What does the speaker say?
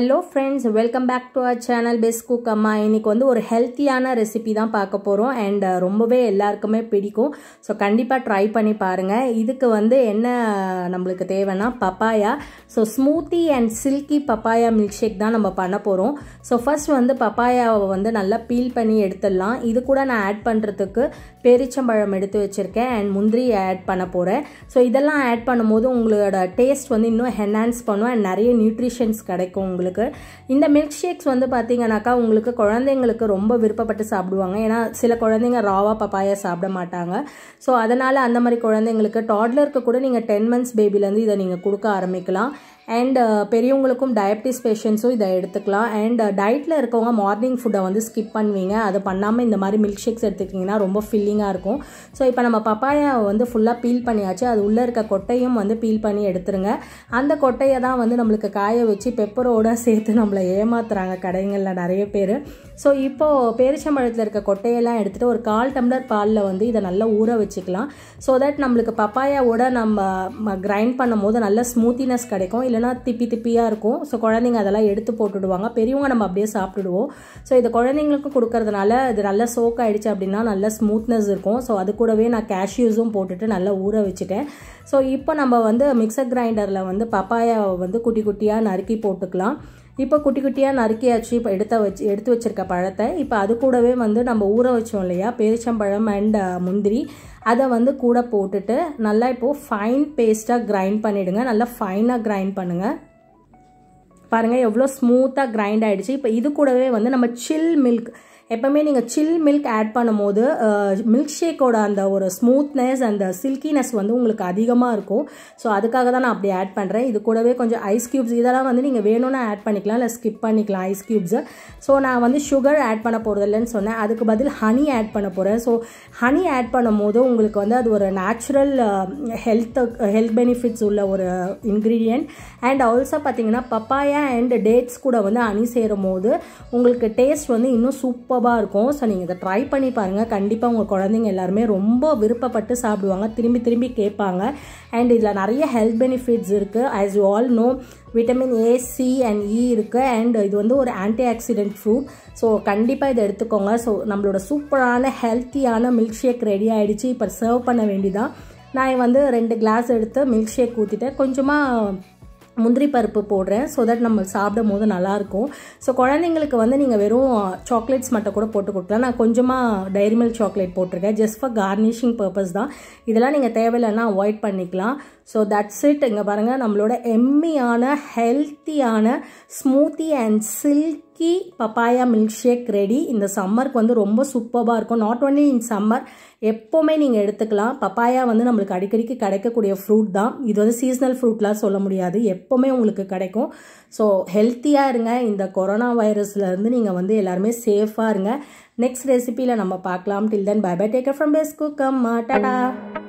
hello friends welcome back to our channel best cook அம்மா இன்றைக்கி வந்து ஒரு ஹெல்த்தியான ரெசிபி தான் பார்க்க போகிறோம் அண்ட் uh, ரொம்பவே எல்லாருக்குமே பிடிக்கும் ஸோ கண்டிப்பாக ட்ரை பண்ணி பாருங்கள் இதுக்கு வந்து என்ன நம்மளுக்கு தேவைன்னா papaya so smooth and silky papaya milkshake தான் நம்ம பண்ண போகிறோம் ஸோ ஃபஸ்ட் வந்து பப்பாயாவை வந்து நல்லா பீல் பண்ணி எடுத்துடலாம் இது கூட நான் ஆட் பண்ணுறதுக்கு பேரிச்சம்பழம் எடுத்து வச்சுருக்கேன் அண்ட் முந்திரி ஆட் பண்ண போகிறேன் ஸோ இதெல்லாம் ஆட் பண்ணும்போது உங்களோட டேஸ்ட் வந்து இன்னும் ஹென்ஹான்ஸ் பண்ணும் அண்ட் நிறைய நியூட்ரிஷன்ஸ் கிடைக்கும் உங்களுக்கு குழந்தைங்களுக்கு இந்த மில்க் ஷேக்ஸ் வந்து பார்த்தீங்கன்னாக்கா உங்களுக்கு குழந்தைங்களுக்கு ரொம்ப விருப்பப்பட்டு சாப்பிடுவாங்க ஏன்னா சில குழந்தைங்க ராவா பப்பாயா சாப்பிட மாட்டாங்க ஸோ அதனால் அந்த மாதிரி குழந்தைங்களுக்கு டாட்லருக்கு கூட நீங்கள் டென் மந்த்ஸ் பேபிலேருந்து இதை நீங்கள் கொடுக்க ஆரம்பிக்கலாம் அண்ட் uh, பெரியவங்களுக்கும் டயபிட்டிஸ் பேஷண்ட்ஸும் இதை எடுத்துக்கலாம் அண்ட் டயட்டில் uh, இருக்கவங்க மார்னிங் ஃபுட்டை வந்து ஸ்கிப் பண்ணுவீங்க அதை பண்ணாமல் இந்த மாதிரி மில்க் ஷேக்ஸ் எடுத்துக்கிட்டிங்கன்னா ரொம்ப ஃபில்லிங்காக இருக்கும் ஸோ இப்போ நம்ம பப்பாயை வந்து ஃபுல்லாக பீல் பண்ணியாச்சு அது உள்ளே இருக்க கொட்டையும் வந்து பீல் பண்ணி எடுத்துருங்க அந்த கொட்டையை தான் வந்து நம்மளுக்கு காய வச்சு பெப்பரோட சேர்த்து நம்மளை ஏமாத்துறாங்க கடைங்களில் நிறைய பேர் ஸோ இப்போது பேரிச்சம்பழத்தில் இருக்க கொட்டையெல்லாம் எடுத்துகிட்டு ஒரு கால் டம்ளர் பாலில் வந்து இதை நல்லா ஊற வச்சுக்கலாம் ஸோ தட் நம்மளுக்கு பப்பாயாவோட நம்ம கிரைண்ட் பண்ணும் போது நல்ல ஸ்மூத்தினஸ் கிடைக்கும் இல்லை இல்லைனா திப்பி திப்பியாக இருக்கும் ஸோ குழந்தைங்க அதெல்லாம் எடுத்து போட்டுடுவாங்க பெரியவங்க நம்ம அப்படியே சாப்பிட்டுடுவோம் ஸோ இது குழந்தைங்களுக்கும் கொடுக்கறதுனால இது நல்லா சோக் ஆகிடுச்சு அப்படின்னா நல்ல ஸ்மூத்னஸ் இருக்கும் ஸோ அது கூடவே நான் கேஷ்யூஸும் போட்டுட்டு நல்லா ஊற வச்சுட்டேன் ஸோ இப்போ நம்ம வந்து மிக்சர் கிரைண்டரில் வந்து பப்பாயை வந்து குட்டி குட்டியாக நறுக்கி போட்டுக்கலாம் இப்போ குட்டி குட்டியாக நறுக்கியாச்சு இப்போ எடுத்த வச்சு எடுத்து வச்சுருக்க பழத்தை இப்போ அது கூடவே வந்து நம்ம ஊற வச்சோம் இல்லையா பேரிச்சம்பழம் அண்ட் முந்திரி அதை வந்து கூட போட்டுட்டு நல்லா இப்போது ஃபைன் பேஸ்ட்டாக கிரைண்ட் பண்ணிவிடுங்க நல்லா ஃபைனாக கிரைண்ட் பண்ணுங்கள் பாருங்கள் எவ்வளோ ஸ்மூத்தாக கிரைண்ட் ஆகிடுச்சு இப்போ இது கூடவே வந்து நம்ம சில் மில்க் எப்போவுமே நீங்கள் சில் மில்க் ஆட் பண்ணும்போது மில்க் ஷேக்கோட அந்த ஒரு ஸ்மூத்னஸ் அந்த சில்கினஸ் வந்து உங்களுக்கு அதிகமாக இருக்கும் ஸோ அதுக்காக தான் நான் அப்படி ஆட் பண்ணுறேன் இது கூடவே கொஞ்சம் ஐஸ் க்யூப்ஸ் இதெல்லாம் வந்து நீங்கள் வேணும்னா ஆட் பண்ணிக்கலாம் இல்லை ஸ்கிப் பண்ணிக்கலாம் ஐஸ் க்யூப்ஸு ஸோ நான் வந்து சுகர் ஆட் பண்ண போகிறதில்லன்னு சொன்னேன் அதுக்கு பதில் ஹனி ஆட் பண்ண போகிறேன் ஸோ ஹனி ஆட் பண்ணும்போது உங்களுக்கு வந்து அது ஒரு நேச்சுரல் ஹெல்த் ஹெல்த் பெனிஃபிட்ஸ் உள்ள ஒரு இன்க்ரீடியன்ட் அண்ட் ஆல்சோ பார்த்தீங்கன்னா பப்பாயா அண்ட் டேட்ஸ் கூட வந்து அணி சேரும் போது உங்களுக்கு டேஸ்ட் வந்து இன்னும் சூப்பர் சூப்பர்பாக இருக்கும் ஸோ நீங்கள் இதை ட்ரை பண்ணி பாருங்கள் கண்டிப்பாக உங்கள் குழந்தைங்க எல்லாருமே ரொம்ப விருப்பப்பட்டு சாப்பிடுவாங்க திரும்பி திரும்பி கேட்பாங்க அண்ட் இதில் நிறைய ஹெல்த் பெனிஃபிட்ஸ் இருக்குது as you all know vitamin A C and E இருக்குது அண்ட் இது வந்து ஒரு ஆன்டி ஆக்சிடென்ட் ஃப்ரூட் ஸோ கண்டிப்பாக இதை எடுத்துக்கோங்க ஸோ நம்மளோட சூப்பரான ஹெல்த்தியான மில்க் ஷேக் ரெடி ஆகிடுச்சு இப்போ சர்வ் பண்ண வேண்டிதான் நான் வந்து ரெண்டு கிளாஸ் எடுத்து மில்க் ஷேக் ஊற்றிட்டேன் கொஞ்சமாக முந்திரி பருப்பு போடுறேன் ஸோ தட் நம்ம சாப்பிடும் போது நல்லாயிருக்கும் ஸோ குழந்தைங்களுக்கு வந்து நீங்கள் வெறும் சாக்லேட்ஸ் மட்டும் கூட போட்டு கொடுக்கலாம் நான் கொஞ்சமாக டைரி மில்க் சாக்லேட் போட்டிருக்கேன் ஜஸ்ட் ஃபார் கார்னிஷிங் பர்பஸ் தான் இதெல்லாம் நீங்கள் தேவையில்லைன்னா அவாய்ட் பண்ணிக்கலாம் ஸோ தட்ஸ் இட் இங்கே பாருங்கள் நம்மளோட எம்மியான ஹெல்த்தியான smoothie and silky papaya milkshake ready இந்த சம்மருக்கு வந்து ரொம்ப சூப்பராக இருக்கும் நாட் ஓன்லி இன் சம்மர் எப்போவுமே நீங்கள் எடுத்துக்கலாம் பப்பாயா வந்து நம்மளுக்கு அடிக்கடிக்கு கிடைக்கக்கூடிய ஃப்ரூட் தான் இது வந்து சீஸ்னல் ஃப்ரூட்லாம் சொல்ல முடியாது எப்போவுமே உங்களுக்கு கிடைக்கும் ஸோ ஹெல்த்தியாக இருங்க இந்த கொரோனா வைரஸ்லேருந்து நீங்கள் வந்து எல்லாருமே சேஃபாக இருங்க நெக்ஸ்ட் ரெசிபியில் நம்ம பார்க்கலாம் till then bye bye take from best குக்கம் டாடா